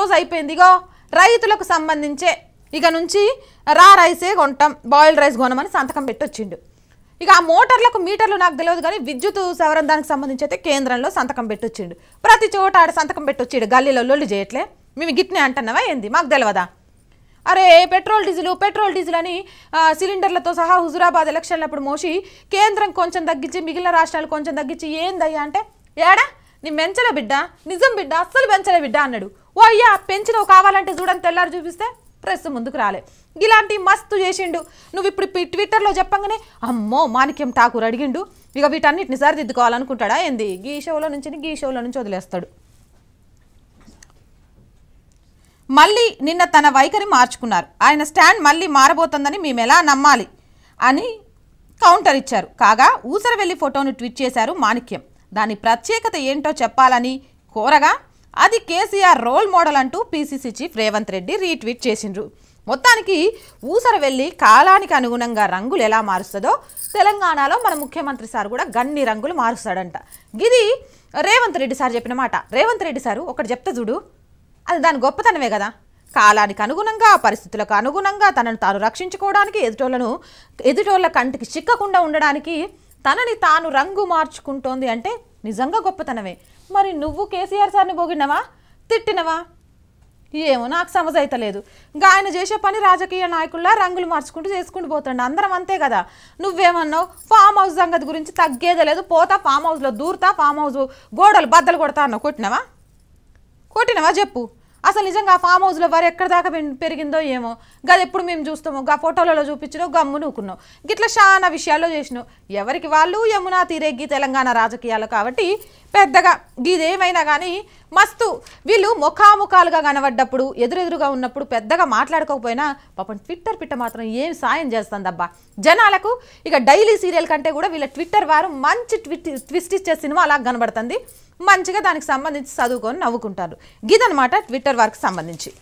రోజు అయిపోయిందిగో రైతులకు సంబంధించే ఇక నుంచి రా రైసే కొంటాం బాయిల్ రైస్ కొనమని సంతకం పెట్టొచ్చిండు ఇక ఆ మోటార్లకు మీటర్లు నాకు తెలియదు కానీ విద్యుత్ సవరణ దానికి సంబంధించి అయితే కేంద్రంలో సంతకం పెట్టొచ్చిండు ప్రతి చోట ఆడ సంతకం పెట్టొచ్చిండు గల్లీలో లొల్లు చేయట్లే మేము గిట్నే అంటున్నావా ఏంది మాకు తెలియదా అరే పెట్రోల్ డీజిల్ పెట్రోల్ డీజిల్ అని సిలిండర్లతో సహా హుజురాబాద్ ఎలక్షన్లప్పుడు మోసి కేంద్రం కొంచెం తగ్గించి మిగిలిన రాష్ట్రాలు కొంచెం తగ్గించి ఏందయ్యా అంటే ఏడా నీ మెంచల బిడ్డ నిజం బిడ్డ అస్సలు పెంచలే బిడ్డ అన్నాడు అయ్యా పెంచినవు కావాలంటే చూడని తెల్లారు చూపిస్తే ప్రెస్ ముందుకు రాలే ఇలాంటి మస్తు చేసిండు నువ్వు ఇప్పుడు ట్విట్టర్లో చెప్పంగానే అమ్మో మాణిక్యం ఠాకూర్ అడిగిండు ఇక వీటన్నిటిని సరిదిద్దుకోవాలనుకుంటాడా ఏంది గీ షోలో నుంచి గీ షోలో నుంచి వదిలేస్తాడు మళ్ళీ నిన్న తన వైఖరి మార్చుకున్నారు ఆయన స్టాండ్ మళ్ళీ మారబోతుందని మేము ఎలా నమ్మాలి అని కౌంటర్ ఇచ్చారు కాగా ఊసరవెల్లి ఫోటోను ట్వీట్ చేశారు మాణిక్యం దాని ప్రత్యేకత ఏంటో చెప్పాలని కోరగా అది కేసీఆర్ రోల్ మోడల్ అంటూ PCC chief Revanth Reddy retweet చేసిండ్రు మొత్తానికి ఊసర వెళ్ళి కాలానికి అనుగుణంగా రంగులు ఎలా మారుస్తుందో తెలంగాణలో మన ముఖ్యమంత్రి సార్ కూడా గన్ని రంగులు మారుస్తాడంట గిది రేవంత్ రెడ్డి సార్ చెప్పిన మాట రేవంత్ రెడ్డి సారు ఒకటి చెప్తే చూడు అది దాని గొప్పతనమే కదా కాలానికి అనుగుణంగా పరిస్థితులకు అనుగుణంగా తనను తాను రక్షించుకోవడానికి ఎదుటోళ్లను ఎదుటోళ్ల కంటికి చిక్కకుండా ఉండడానికి తనని తాను రంగు మార్చుకుంటోంది అంటే నిజంగా గొప్పతనమే మరి నువ్వు కేసీఆర్ సార్ని పోగినవా తిట్టినవా ఏమో నాకు సమజ్ అయితలేదు ఇంకా ఆయన చేసే పని రాజకీయ నాయకుల్లా రంగులు మార్చుకుంటూ చేసుకుంటూ పోతుండే అందరం అంతే కదా నువ్వేమన్నావు ఫామ్ హౌస్ సంగతి గురించి తగ్గేదే లేదు పోతా ఫామ్ హౌస్లో దూరుతా ఫామ్ హౌస్ గోడలు బద్దలు కొడతా అన్నావు కొట్టినవా కొట్టినవా చెప్పు అసలు నిజంగా ఆ ఫామ్ హౌస్లో వారు ఎక్కడ దాకా పెరిగిందో ఏమో గది ఎప్పుడు మేము చూస్తాము గా ఫోటోలలో చూపించినో గమ్ము నూకున్నావు గిట్ల చాలా విషయాల్లో చేసినావు ఎవరికి వాళ్ళు యమునా తీరేగి తెలంగాణ రాజకీయాలు కాబట్టి పెద్దగా గిదేమైనా కానీ మస్తు వీళ్ళు ముఖాముఖాలుగా కనబడ్డప్పుడు ఎదురెదురుగా ఉన్నప్పుడు పెద్దగా మాట్లాడుకోకపోయినా పాపం ట్విట్టర్ పిట్ట మాత్రం ఏం సాయం చేస్తుందబ్బా జనాలకు ఇక డైలీ సీరియల్ కంటే కూడా వీళ్ళ ట్విట్టర్ వారు మంచి ట్విట్ ట్విస్ట్ ఇచ్చే సినిమా అలా కనబడుతుంది మంచిగా దానికి సంబంధించి చదువుకొని నవ్వుకుంటారు గీదనమాట ట్విట్టర్ వారికి సంబంధించి